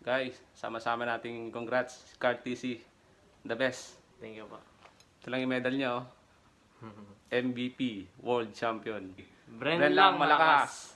Guys, sama-sama nating congrats. Card the best. Thank you po. Ito lang yung medal niya, oh. MVP, World Champion. Bren, Bren lang, malakas. malakas.